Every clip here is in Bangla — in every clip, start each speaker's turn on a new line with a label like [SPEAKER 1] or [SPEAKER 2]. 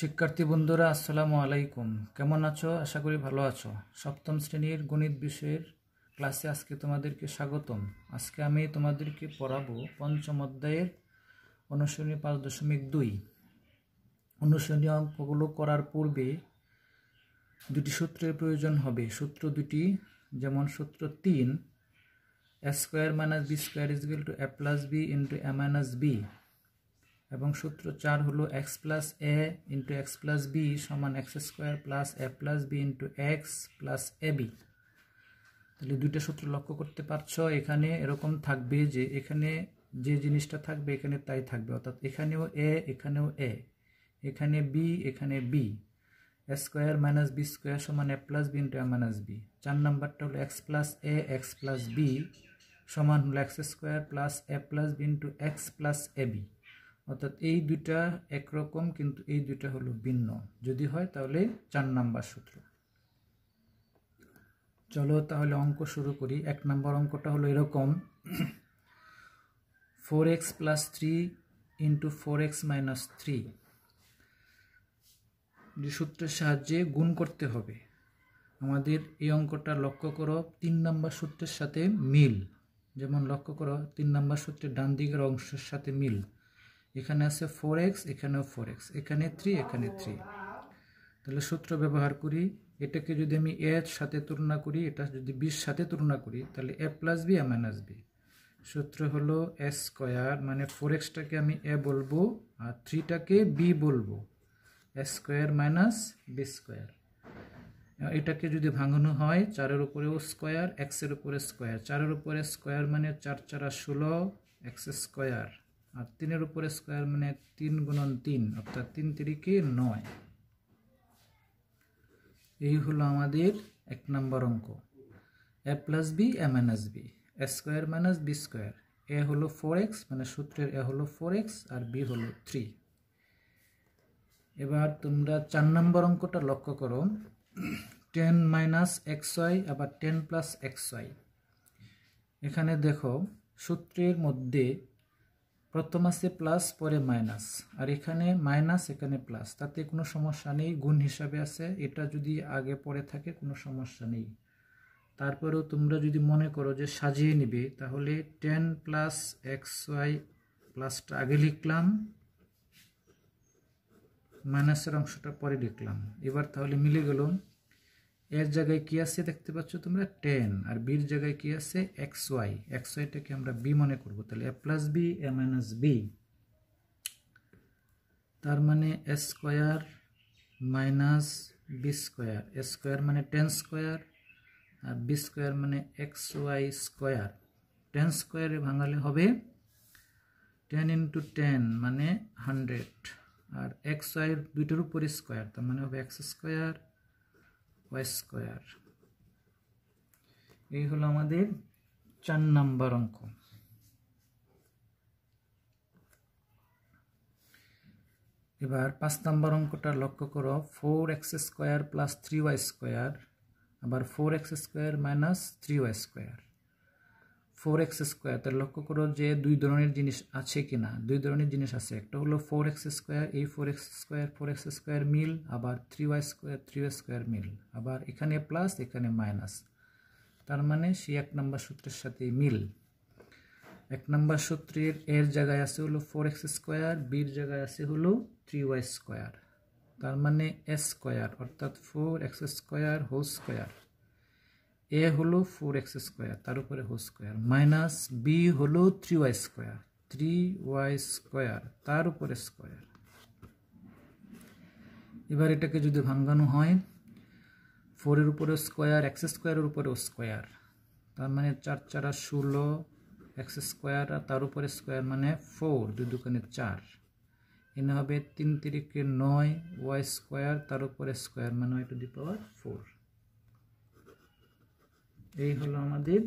[SPEAKER 1] শিক্ষার্থী বন্ধুরা আসসালামু আলাইকুম কেমন আছো আশা করি ভালো আছো সপ্তম শ্রেণীর গণিত বিষয়ের ক্লাসে আজকে তোমাদেরকে স্বাগতম আজকে আমি তোমাদেরকে পড়াবো পঞ্চম অধ্যায়ের অনুশীলনী পাঁচ দশমিক দুই অনুশীলনী অঙ্কগুলো করার পূর্বে দুটি সূত্রের প্রয়োজন হবে সূত্র দুটি যেমন সূত্র তিন A square minus B square is to A plus B into A minus B এবং সূত্র চার হলো এক্স প্লাস এ ইন্টু এক্স প্লাস বি সমান X square plus A plus B into x plus A B তাহলে দুইটা সূত্র লক্ষ্য করতে পারছ এখানে এরকম থাকবে যে এখানে যে জিনিসটা থাকবে এখানে তাই থাকবে অর্থাৎ এখানেও এ এখানেও এ এখানে বি এখানে B square minus B square সমান A plus B into A minus B চার নাম্বারটা হলো এক্স প্লাস এ এক্স প্লাস বি সমান হলো এক্স স্কোয়ার প্লাস এ plus B into x plus এ বি অর্থাৎ এই দুটা একরকম কিন্তু এই দুটা হলো ভিন্ন যদি হয় তাহলে চার নাম্বার সূত্র চলো তাহলে অঙ্ক শুরু করি এক নাম্বার অঙ্কটা হলো এরকম four x plus three into four x minus three সূত্রের সাহায্যে গুণ করতে হবে আমাদের এই অঙ্কটা লক্ষ্য করো তিন নাম্বার সূত্রের সাথে মিল যেমন লক্ষ্য করো তিন নাম্বার সূত্রের ডান দিকের অংশের সাথে মিল এখানে আছে ফোর এক্স এখানেও ফোর এক্স এখানে থ্রি এখানে থ্রি তাহলে সূত্র ব্যবহার করি এটাকে যদি আমি এর সাথে তুলনা করি এটা যদি বির সাথে তুলনা করি তাহলে এ plus B A minus B সূত্র হলো এ স্কোয়ার মানে ফোর এক্সটাকে আমি এ বলবো আর থ্রিটাকে বি বলবো A square minus B square এটাকে যদি ভাঙানো হয় চারের উপরেও স্কোয়ার এক্সের উপরে স্কোয়ার চারের উপরে স্কোয়ার মানে চার চারা ষোলো এক্স স্কোয়ার আর তিনের উপরে স্কোয়ার মানে তিন গুণন তিন অর্থাৎ তিন তিরিকে নয় এই হলো আমাদের এক নম্বর অঙ্ক A plus B A minus B A square minus B square এ হলো ফোর এক্স মানে সূত্রের এ হলো ফোর এক্স আর বি হলো থ্রি এবার তোমরা চার নম্বর অঙ্কটা লক্ষ্য করো টেন মাইনাস এক্স ওয়াই আবার টেন প্লাস এক্স ওয়াই এখানে দেখো সূত্রের মধ্যে প্রথম আছে প্লাস পরে মাইনাস আর এখানে মাইনাস এখানে প্লাস তাতে কোনো সমস্যা নেই গুণ হিসাবে আছে এটা যদি আগে পরে থাকে কোনো সমস্যা নেই তারপরেও তোমরা যদি মনে করো যে সাজিয়ে নিবে তাহলে টেন প্লাস এক্স ওয়াই প্লাসটা আগে লিখলাম মাইনাসের অংশটা পরে লিখলাম এবার তাহলে মিলে গেল এর জায়গায় কি আছে দেখতে পাচ্ছ তোমরা টেন আর বির জায়গায় কি আছে এক্স ওয়াই এক্স ওয়াইটাকে আমরা বি মনে করব তাহলে এ plus B A minus B তার মানে, মানে, মানে এ স্কোয়ার মাইনাস বি স্কোয়ার এ স্কোয়ার মানে টেন স্কোয়ার আর বি স্কোয়ার মানে এক্স ওয়াই স্কোয়ার টেন স্কোয়ারে ভাঙালে হবে টেন ইন্টু টেন মানে হান্ড্রেড আর এক্স ওয়াইয়ের দুইটার উপরে স্কোয়ার তার মানে হবে এক্স স্কোয়ার স্কোয়ার এই হলো আমাদের চার নাম্বার অঙ্ক এবার পাঁচ নাম্বার অঙ্কটা লক্ষ্য করো four X square plus three Y square আবার four X square minus three Y square four X square তাহলে লক্ষ্য করো যে দুই ধরনের জিনিস আছে কি না দুই ধরনের জিনিস আছে একটা হলো ফোর এক্স স্কোয়ার এই four X square four X square মিল আবার three Y square three Y square মিল আবার এখানে প্লাস এখানে মাইনাস তার মানে সে এক নম্বর সূত্রের সাথে মিল এক নম্বর সূত্রের এর জায়গায় আছে হলো ফোর এক্স স্কোয়ার বির জায়গায় আছে হলো থ্রি ওয়াই স্কোয়ার তার মানে এস স্কোয়ার অর্থাৎ four X square whole square এ হলো ফোর এক্স স্কোয়ার তার উপরে হো স্কোয়ার মাইনাস বি হলো three Y square three Y square তার উপরে স্কোয়ার এবার এটাকে যদি ভাঙ্গানো হয় ফোরের উপরে স্কোয়ার এক্স স্কোয়ারের উপরে উপরেও স্কোয়ার তার মানে চার চারা ষোলো এক্স স্কোয়ার আর তার উপরে স্কোয়ার মানে ফোর দুই দোকানে চার এনে হবে তিন তিরিকে নয় ওয়াই স্কোয়ার তার উপরে স্কোয়ার মানে Y to the power four এই হলো আমাদের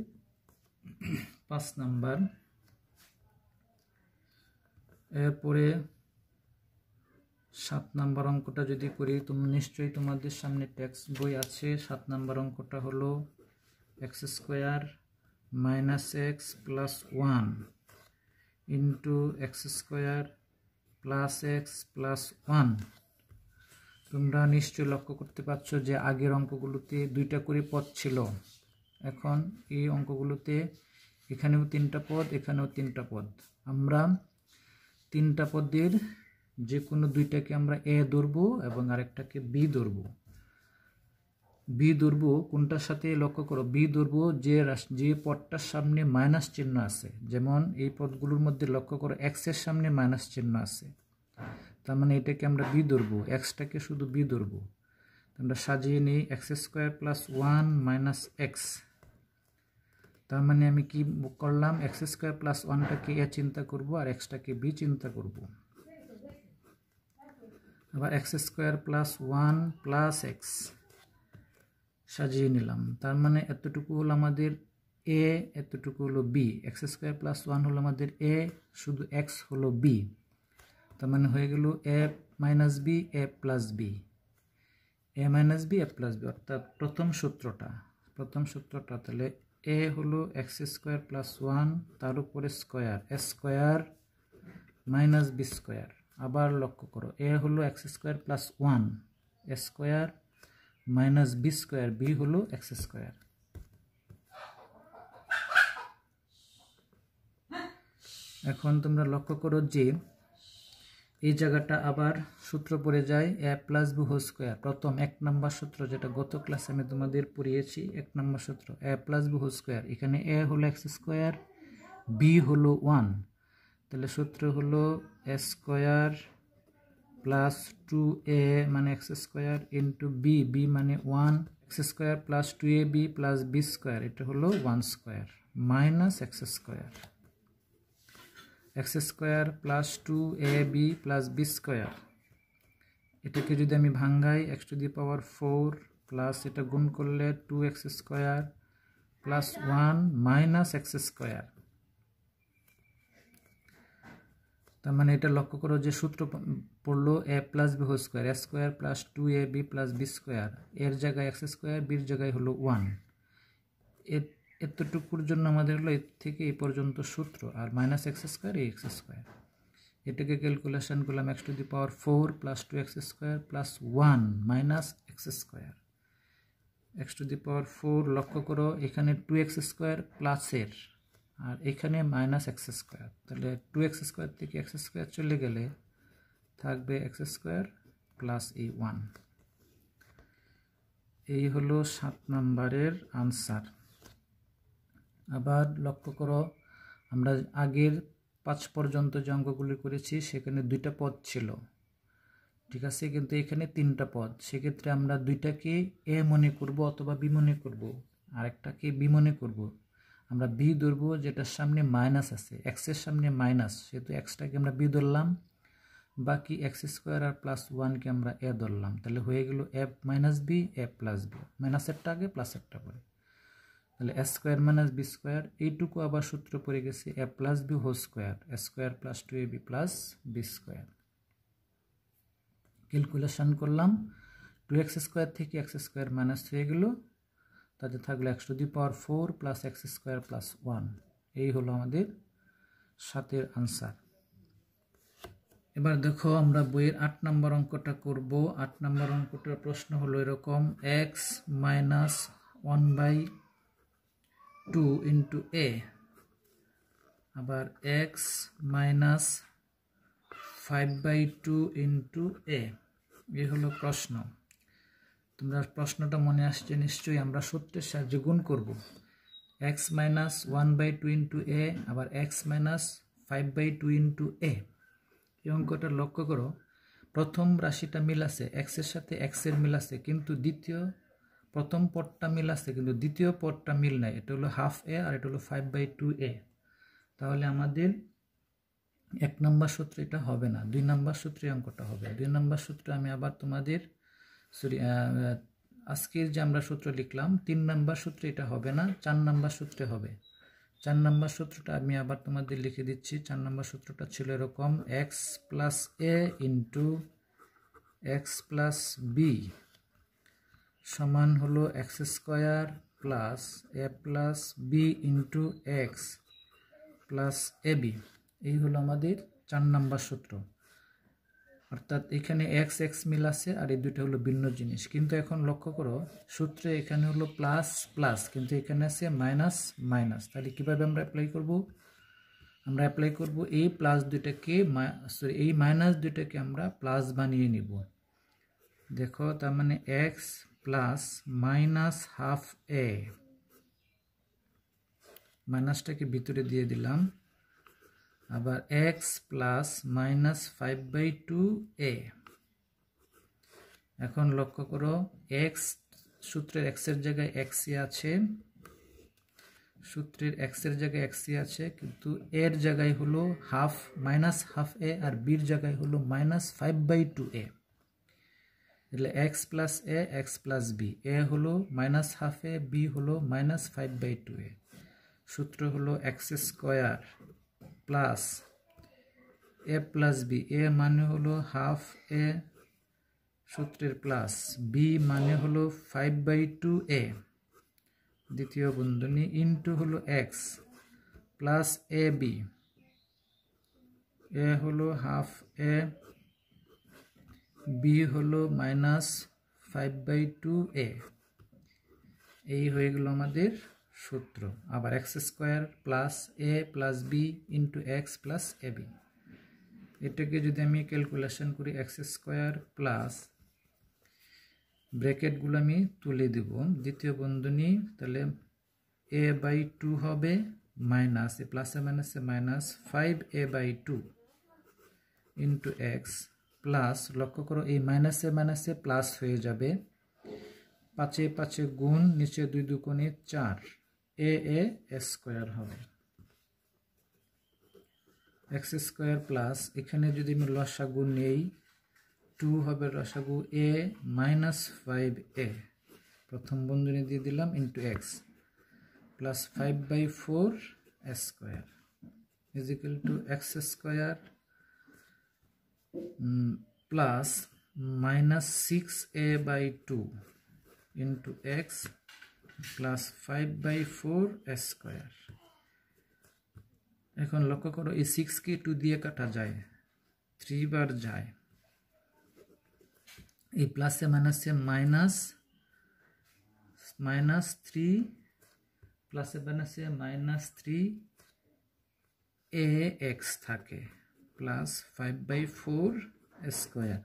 [SPEAKER 1] পাঁচ নাম্বার এরপরে সাত নাম্বার অঙ্কটা যদি করি তুমি নিশ্চয়ই তোমাদের সামনে ট্যাক্স বই আছে সাত নাম্বার অঙ্কটা হলো x square minus X plus one into X square plus X plus one তোমরা নিশ্চয়ই লক্ষ্য করতে পারছো যে আগের অঙ্কগুলোতে দুইটা করে পথ ছিল এখন এই অঙ্কগুলোতে এখানেও তিনটা পদ এখানেও তিনটা পদ আমরা তিনটা পদের যে কোনো দুইটাকে আমরা এ ধরব এবং আরেকটাকে বি ধরব বি ধরব কোনটার সাথে লক্ষ্য করো বি ধরব যে যে পদটার সামনে মাইনাস চিহ্ন আছে যেমন এই পদগুলোর মধ্যে লক্ষ্য করো এক্সের সামনে মাইনাস চিহ্ন আছে তার মানে এটাকে আমরা বি ধরব এক্সটাকে শুধু বি ধরব আমরা সাজিয়ে নিই X square plus one minus X তার মানে আমি কি করলাম এক্স স্কোয়ার প্লাস ওয়ানটাকে এ চিন্তা করব আর এক্সটাকে বি চিন্তা করব আবার x square plus one plus X সাজিয়ে নিলাম তার মানে এতটুকু হলো আমাদের এ এতটুকু হলো B X square plus one হলো আমাদের এ শুধু এক্স হলো বি তার মানে হয়ে গেল A minus B A plus B A minus B A plus B অর্থাৎ প্রথম সূত্রটা প্রথম সূত্রটা তাহলে এ হলো এক্স স্কোয়ার প্লাস ওয়ান তার উপরে square A square minus B square আবার লক্ষ্য করো এ হলো x square plus one A square minus B square B হলো এক্স স্কোয়ার এখন তোমরা লক্ষ্য করো যে এই জায়গাটা আবার সূত্র পড়ে যায় এ প্লাস বু হোল স্কোয়ার প্রথম এক নম্বর সূত্র যেটা গত ক্লাসে আমি তোমাদের পড়িয়েছি এক নম্বর সূত্র এ প্লাস বু হোল স্কোয়ার এখানে এ হলো এক্স স্কোয়ার বি হলো ওয়ান তাহলে সূত্র হলো a square plus two a মানে x square into b b মানে one x square plus two a b plus b square এটা হলো one square minus x square x square plus two a b plus b square এটাকে যদি আমি ভাঙ্গাই x to the power four plus এটা গুণ করলে two x square plus one minus x square তার মানে এটা লক্ষ্য করো যে সূত্র পড়লো a plus b whole square A square plus two a b plus b square এর জায়গায় এক্স স্কোয়ার বির জায়গায় হলো ওয়ান এর এতটুকুর জন্য আমাদের হলো এর থেকে এ পর্যন্ত সূত্র আর মাইনাস এক্স স্কোয়ার এই এক্স স্কোয়ার এটাকে ক্যালকুলেশন করলাম x to the power four plus two x square plus one minus x square x to the power four লক্ষ্য করো এখানে টু এক্স স্কোয়ার প্লাসের আর এখানে মাইনাস এক্স স্কোয়ার তাহলে টু এক্স স্কোয়ার থেকে এক্স স্কোয়ার চলে গেলে থাকবে এক্স স্কোয়ার প্লাস এই ওয়ান এই হলো সাত নম্বরের আনসার আবার লক্ষ্য করো আমরা আগের পাঁচ পর্যন্ত যে অঙ্কগুলি করেছি সেখানে দুইটা পদ ছিল ঠিক আছে কিন্তু এখানে তিনটা পদ সেক্ষেত্রে আমরা দুইটাকে এ মনে করব অথবা বি মনে করব আরেকটাকে বি মনে করব আমরা বি ধরবো যেটার সামনে মাইনাস আছে এক্সের সামনে মাইনাস সেহেতু এক্সটাকে আমরা বি ধরলাম বাকি এক্স স্কোয়ার আর প্লাস ওয়ানকে আমরা এ ধরলাম তাহলে হয়ে গেল f minus b f plus b মাইনাসেরটা আগে প্লাসেরটা পরে তাহলে a square minus B square এইটুকু আবার সূত্র পড়ে গেছে a plus b whole square square plus two a b plus b square calculation করলাম টু এক্স স্কোয়ার থেকে এক্স স্কোয়ার মাইনাস হয়ে গেল তাতে থাকলো x to the power four plus x square plus one এই হলো আমাদের সাতের আনসার এবার দেখো আমরা বইয়ের আট নম্বর অঙ্কটা করব আট নম্বর অঙ্কটার প্রশ্ন হলো এরকম x minus one by two into a আবার x minus five by two into a এ হলো প্রশ্ন তোমরা প্রশ্নটা মনে আসছে নিশ্চয়ই আমরা সত্যের সাহায্যে গুণ করবো x minus one by two into a আবার x minus five by two into a অঙ্কটা লক্ষ্য করো প্রথম রাশিটা মিল আছে এক্সের সাথে এক্সের মিল আছে কিন্তু দ্বিতীয় প্রথম পটটা মিল আছে কিন্তু দ্বিতীয় পটটা মিল নাই এটা হলো হাফ এ আর এটা হলো ফাইভ বাই টু এ তাহলে আমাদের এক নম্বর সূত্রে এটা হবে না দুই নম্বর সূত্রে অঙ্কটা হবে দুই নম্বর সূত্রে আমি আবার তোমাদের সরি আজকের যে আমরা সূত্র লিখলাম তিন নম্বর সূত্রে এটা হবে না চার নম্বর সূত্রে হবে চার নম্বর সূত্রটা আমি আবার তোমাদের লিখে দিচ্ছি চার নম্বর সূত্রটা ছিল এরকম এক্স প্লাস এ ইন্টু এক্স প্লাস বি সমান হলো এক্স স্কোয়ার প্লাস এ plus B into x plus এ বি এই হলো আমাদের চার নাম্বার সূত্র অর্থাৎ এখানে এক্স এক্স মিল আছে আর এই দুটো হলো ভিন্ন জিনিস কিন্তু এখন লক্ষ্য করো সূত্রে এখানে হলো প্লাস প্লাস কিন্তু এখানে আছে মাইনাস মাইনাস তাহলে কীভাবে আমরা অ্যাপ্লাই করব আমরা অ্যাপ্লাই করব এই প্লাস দুইটাকে সরি এই মাইনাস দুইটাকে আমরা প্লাস বানিয়ে নিব দেখো তার মানে x plus minus half a মাইনাসটাকে ভিতরে দিয়ে দিলাম আবার x plus minus five by two a এখন লক্ষ্য করো এক্স সূত্রের এক্সের জায়গায় এক্সি আছে সূত্রের এক্সের জায়গায় এক্সি আছে কিন্তু এর জায়গায় হলো হাফ মাইনাস হাফ এ আর বির জায়গায় হলো minus five by two a એટલે x plus A x plus B a হলো মাইনাস হাফ এ বি হলো minus five by two a সূত্র হলো x square plus A plus B a মানে হলো হাফ এ সূত্রের প্লাস বি মানে হলো ফাইভ বাই টু এ দ্বিতীয় বন্ধনী ইন্টু হলো x plus A b a হলো হাফ এ বি হলো minus five by two a এই হয়ে গেল আমাদের সূত্র আবার এক্স স্কোয়ার প্লাস এ plus B into x plus এ বি এটাকে যদি আমি ক্যালকুলেশন করি এক্স স্কোয়ার প্লাস ব্র্যাকেটগুলো আমি তুলে দেব দ্বিতীয় বন্ধনী তাহলে এ বাই টু হবে মাইনাস এ প্লাসে মাইনাসে minus five a by two into x plus লক্ষ্য করো এই মাইনাসে মাইনাসে প্লাস হয়ে যাবে পাঁচে পাঁচে গুণ নিচে দুই দুকোণে চার এ এ স্কোয়ার হবে এক্স স্কোয়ার প্লাস এখানে যদি আমি লসাগু নেই টু হবে লসাগু এ মাইনাস ফাইভ এ প্রথম বন্ধনী দিয়ে দিলাম into x plus five by four square equal to x square plus minus six a by two into x plus five by four square এখন লক্ষ্য করো এই কে টু দিয়ে কাটা যায় থ্রি বার যায় এই প্লাসে মাইনাসে মাইনাস মাইনাস থ্রি প্লাসে মাইনাসে মাইনাস থ্রি এ এক্স থাকে plus five by four square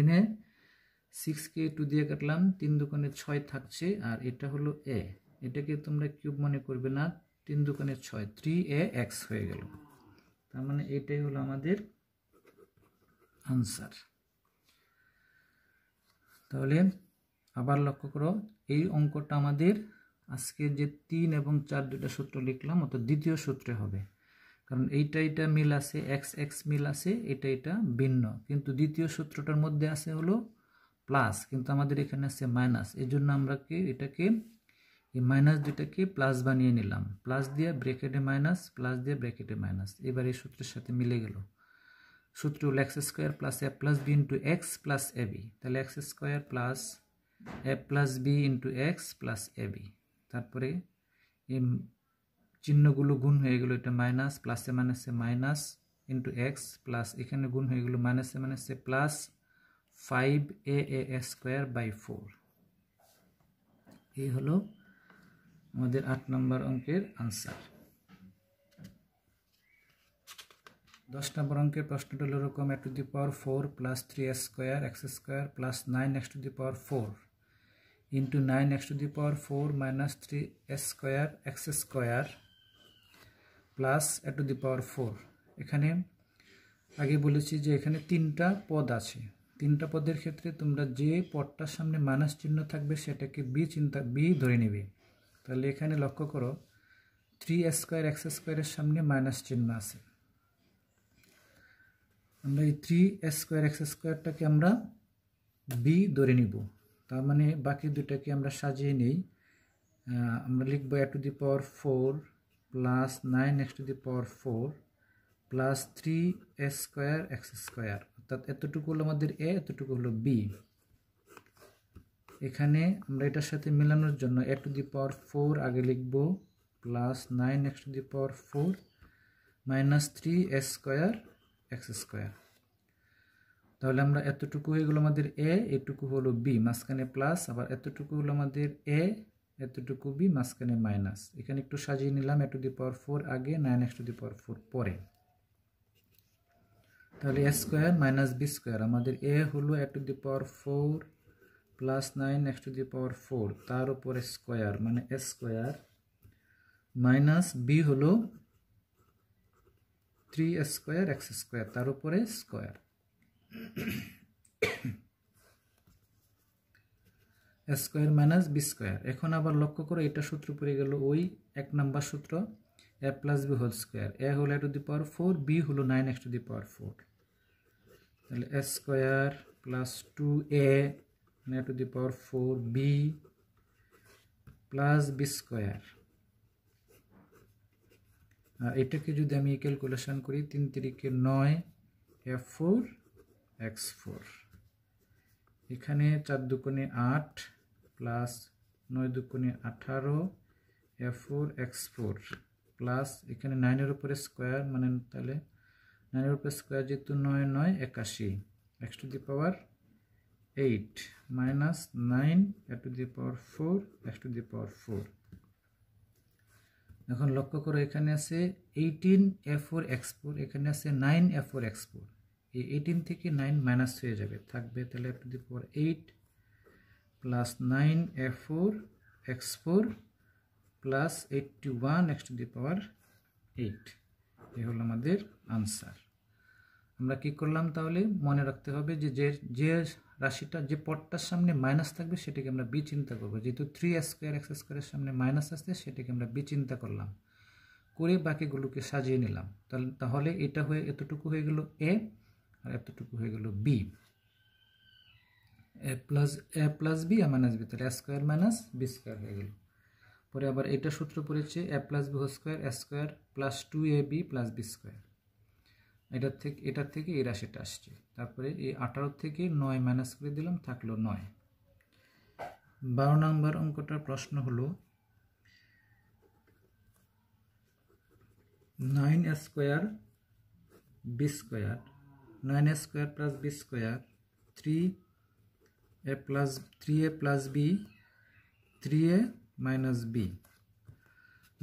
[SPEAKER 1] এনে সিক্সকে টু দিয়ে কাটলাম তিন দোকানে ছয় থাকছে আর এটা হলো এ এটাকে তোমরা কিউব মনে করবে না তিন দোকানে ছয় থ্রি এ এক্স হয়ে গেল তার মানে এটাই হলো আমাদের আনসার তাহলে আবার লক্ষ্য করো এই অঙ্কটা আমাদের আজকে যে তিন এবং চার দুটা সূত্র লিখলাম অর্থাৎ দ্বিতীয় সূত্রে হবে কারণ এইটা এটা মিল আছে এক্স এক্স মিল আছে এটা এটা ভিন্ন কিন্তু দ্বিতীয় সূত্রটার মধ্যে আছে হলো প্লাস কিন্তু আমাদের এখানে আছে মাইনাস এই জন্য আমরা কি এটাকে এই মাইনাস দুইটাকে প্লাস বানিয়ে নিলাম প্লাস দিয়ে ব্র্যাকেটে মাইনাস প্লাস দিয়ে ব্র্যাকেটে মাইনাস এবার এই সূত্রের সাথে মিলে গেল সূত্র হল x square plus A plus B into x plus A B তাহলে এক্স স্কোয়ার প্লাস এ plus B into x plus এ বি তারপরে এই চিহ্নগুলো গুণ হয়ে গেলো এটা মাইনাস প্লাসে মাইনাসে মাইনাস ইন্টু এক্স প্লাস এখানে গুণ হয়ে গেলো মাইনাসে মাইনাসে plus five a a square by four এই হলো আমাদের আট নম্বর অঙ্কের আনসার দশ নম্বর অঙ্কের প্রশ্নটা হলো এরকম এক to the power four plus three x square x square plus nine x to the power four into nine x to the power four minus three x square x square plus a to the power four এখানে আগে বলেছি যে এখানে তিনটা পদ আছে তিনটা পদের ক্ষেত্রে তোমরা যে পদটার সামনে মানাস চিহ্ন থাকবে সেটাকে বি চিন্তা বি ধরে নেবে তাহলে এখানে লক্ষ্য করো থ্রি স্কোয়ার এক্স স্কোয়ারের সামনে মাইনাস চিহ্ন আছে আমরা এই থ্রি স্কোয়ার এক্স স্কোয়ারটাকে আমরা বি ধরে নিব তার মানে বাকি দুটাকে আমরা সাজিয়ে নিই আমরা লিখবো a to the power four plus nine x to the power four plus three s square x square অর্থাৎ এতটুকু হলো আমাদের এ এতটুকু হলো বি এখানে আমরা এটার সাথে মেলানোর জন্য এ টু দি পাওয়ার ফোর আগে লিখব plus nine x to the power four minus three s square x square তাহলে আমরা এতটুকু হয়ে গেলো আমাদের এ এটুকু হলো বি মাঝখানে প্লাস আবার এতটুকু হলো আমাদের এ এতটুকু বি মাঝখানে মাইনাস এখানে একটু সাজিয়ে নিলাম a to the power four আগে nine x to the power four পরে তাহলে a square minus B square আমাদের এ হলো এক to the power four plus nine x to the power four তার উপরে স্কোয়ার মানে এ স্কোয়ার মাইনাস বি হলো থ্রি স্কোয়ার এক্স স্কোয়ার তার উপরে square square minus B square এখন আবার লক্ষ্য করো এটা সূত্র পড়ে গেল ওই এক নাম্বার সূত্র a plus b whole square এ হলো to the power four b হলো nine x to the power four তাহলে a square plus two a মানে a to the power four b plus b square আর এটাকে যদি আমি ক্যালকুলেশন করি তিন তারিখে নয় এফ ফোর এক্স ফোর এখানে চার দুকোণে আট প্লাস নয় দুকুণে আঠারো f four x four plus এখানে নাইনের উপরে স্কোয়ার মানে তাহলে নাইনের উপরে স্কোয়ার যেহেতু নয় নয় একাশি x to the power eight minus nine a to the power four x to the power four এখন লক্ষ্য করো এখানে আছে eighteen f four x four এখানে আছে nine f four x four এই এইটিন থেকে নাইন মাইনাস হয়ে যাবে থাকবে তাহলে f to the power eight plus 9 f4 x4 plus 81 x to the power 8 এই হলো আমাদের আনসার আমরা কি করলাম তাহলে মনে রাখতে হবে যে যে যে রাশিটা যে পটটার সামনে মাইনাস থাকবে সেটাকে আমরা বিচিন্তা চিন্তা করবো যেহেতু থ্রি স্কোয়ার এক্স স্কোয়ারের সামনে মাইনাস আসছে সেটাকে আমরা বিচিন্তা করলাম করে বাকিগুলোকে সাজিয়ে নিলাম তাহলে এটা হয়ে এতটুকু হয়ে গেল এ আর এতটুকু হয়ে গেল বি এ প্লাস এ প্লাস বি আর মাইনাস বি তাহলে স্কোয়ার মাইনাস বি স্কোয়ার হয়ে গেল পরে আবার এটা সূত্র পড়েছে a plus b whole square square plus two a b plus b square এটার থেকে এটার থেকে এই রাশিটা আসছে তারপরে এই আঠারো থেকে নয় মাইনাস করে দিলাম থাকলো নয় বারো নম্বর অঙ্কটার প্রশ্ন হলো nine square b square nine square plus b square three a plus 3a plus b 3a minus b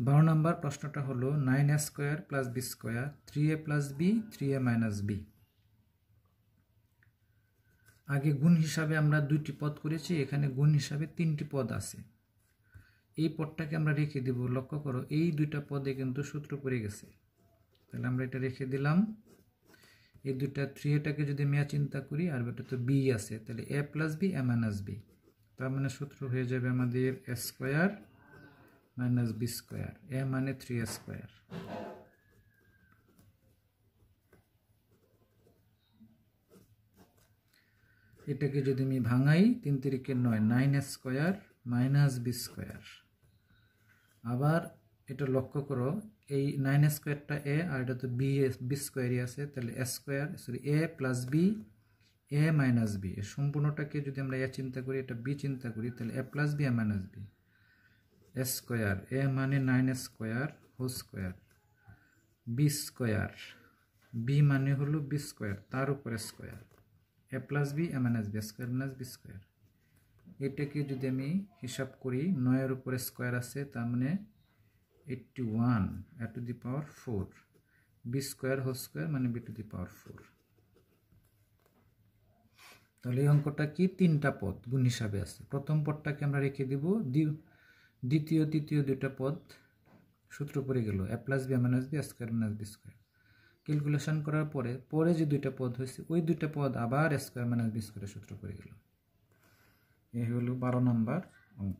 [SPEAKER 1] বারো নম্বর প্রশ্নটা হলো nine a square plus b square three a plus b three a minus b আগে গুণ হিসাবে আমরা দুইটি পদ করেছি এখানে গুণ হিসাবে তিনটি পদ আছে এই পদটাকে আমরা রেখে দিব লক্ষ্য করো এই দুইটা পদে কিন্তু সূত্র পড়ে গেছে তাহলে আমরা এটা রেখে দিলাম এই দুটা থ্রি এটাকে যদি আমি চিন্তা করি আর এটা তো বি আছে তাহলে এ plus B A minus B তার মানে সূত্র হয়ে যাবে আমাদের a square minus B square a মানে থ্রি স্কোয়ার এটাকে যদি আমি ভাঙাই তিন তিরিকে নয় nine square minus B square আবার এটা লক্ষ্য করো এই নাইন স্কোয়ারটা এ আর এটা তো বি বি স্কোয়ারই আছে তাহলে a square sorry a plus B A minus b এর সম্পূর্ণটাকে যদি আমরা এ চিন্তা করি এটা বি চিন্তা করি তাহলে এ plus B A minus B A square a মানে nine square whole square b square b মানে হলো বি স্কোয়ার তার উপরে square a plus B A minus B square minus B square এটাকে যদি আমি হিসাব করি নয়ের উপরে স্কোয়ার আছে তার মানে eighty one a to the power four b square whole square মানে b to the power four তাহলে এই অঙ্কটা কি তিনটা পদ গুণ হিসাবে আছে প্রথম পদটাকে আমরা রেখে দিব দ্বিতীয় তৃতীয় দুইটা পদ সূত্র পড়ে গেল a plus b minus B square minus B square calculation করার পরে পরে যে দুইটা পদ হয়েছে ওই দুইটা পদ আবার স্কোয়ার মাইনাস বি স্কোয়ারের সূত্র পড়ে গেল এই হলো বারো নম্বর অঙ্ক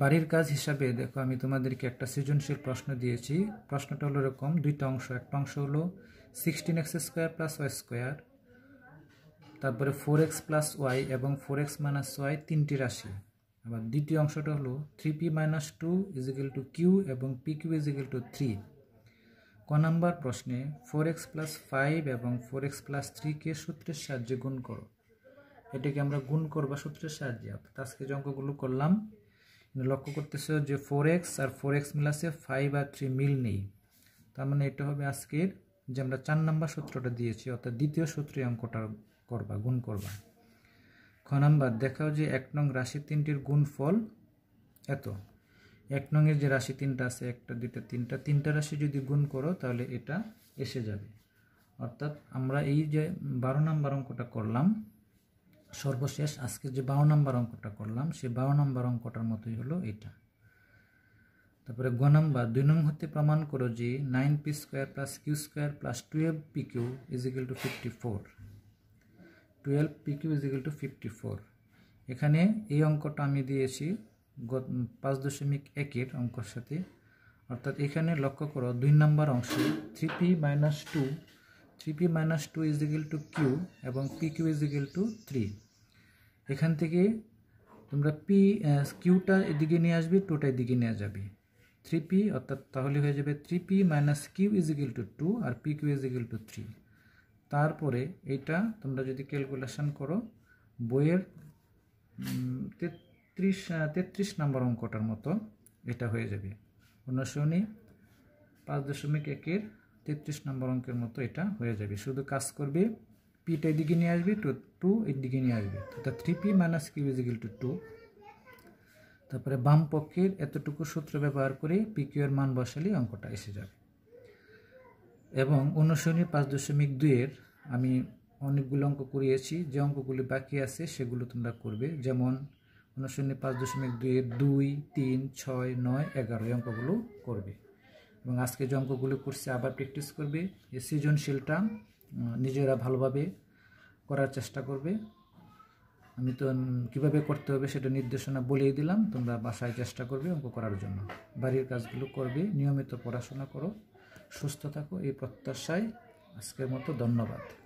[SPEAKER 1] বাড়ির কাজ হিসাবে দেখো আমি তোমাদেরকে একটা সৃজনশীল প্রশ্ন দিয়েছি প্রশ্নটা হলো এরকম দুইটা অংশ একটা অংশ হলো sixteen x square plus y square তারপরে ফোর এক্স প্লাস ওয়াই এবং ফোর এক্স মাইনাস ওয়াই তিনটি রাশি আবার দ্বিতীয় অংশটা হলো three p minus two equal to q এবং p q equal to three ক নাম্বার প্রশ্নে ফোর এক্স প্লাস ফাইভ এবং ফোর এক্স প্লাস থ্রিকে সূত্রের সাহায্যে গুণ করো এটাকে আমরা গুণ করবো সূত্রের সাহায্যে আজকে যে অঙ্কগুলো করলাম লক্ষ্য করতেছ যে ফোর এক্স আর ফোর এক্স মিল আছে ফাইভ আর থ্রি মিল নেই তার মানে এটা হবে আজকের যে আমরা চার নাম্বার সূত্রটা দিয়েছি অর্থাৎ দ্বিতীয় সূত্রে অঙ্কটা করবা গুণ করবা খ নাম্বার দেখাও যে এক নং রাশি তিনটির গুণ ফল এত এক নংয়ের যে রাশি তিনটা আছে একটা দুইটা তিনটা তিনটা রাশি যদি গুণ করো তাহলে এটা এসে যাবে অর্থাৎ আমরা এই যে বারো নম্বর অঙ্কটা করলাম সর্বশেষ আজকে যে বারো নম্বর অঙ্কটা করলাম সে বারো নম্বর অঙ্কটার মতোই হলো এটা তারপরে গ নম্বর দুই নং হতে প্রমাণ করো যে nine p square plus q square plus twelve p q equal to fifty four twelve p q equal to fifty four এখানে এই অঙ্কটা আমি দিয়েছি পাঁচ দশমিক একের অঙ্কর সাথে অর্থাৎ এখানে লক্ষ্য করো দুই নম্বর অংশ three p minus two three p minus two equal to q এবং p q equal to three এখান থেকে তোমরা পি কিউটা এদিকে নিয়ে আসবে টুটা এদিকে নিয়ে যাবে থ্রি পি অর্থাৎ তাহলে হয়ে যাবে three p minus q equal to two two p q equal to three তারপরে এটা তোমরা যদি ক্যালকুলেশন করো বইয়ের তেত্রিশ তেত্রিশ নম্বর অঙ্কটার মতো এটা হয়ে যাবে অনুসরণী পাঁচ দশমিক একের তেত্রিশ নম্বর অঙ্কের মতো এটা হয়ে যাবে শুধু কাজ করবে পিটা এদিকে নিয়ে আসবে টু টু এদিকে নিয়ে আসবে অর্থাৎ three p minus q equal to two তারপরে বাম পক্ষের এতটুকু সূত্র ব্যবহার করে পি কিউর মান বসালে অঙ্কটা এসে যাবে এবং অনুসরণী পাঁচ দশমিক দুয়ের আমি অনেকগুলো অঙ্ক করিয়েছি যে অঙ্কগুলি বাকি আছে সেগুলো তোমরা করবে যেমন অনুসরণী পাঁচ দশমিক দুইয়ের দুই তিন ছয় নয় এগারো এই অঙ্কগুলো করবে এবং আজকে যে অঙ্কগুলো করছে আবার প্র্যাকটিস করবে সৃজনশীল টার্ম নিজেরা ভালোভাবে করার চেষ্টা করবে আমি তো কীভাবে করতে হবে সেটা নির্দেশনা বলেই দিলাম তোমরা বাসায় চেষ্টা করবে অঙ্ক করার জন্য বাড়ির কাজগুলো করবে নিয়মিত পড়াশোনা করো সুস্থ থাকো এই প্রত্যাশায় আজকের মতো ধন্যবাদ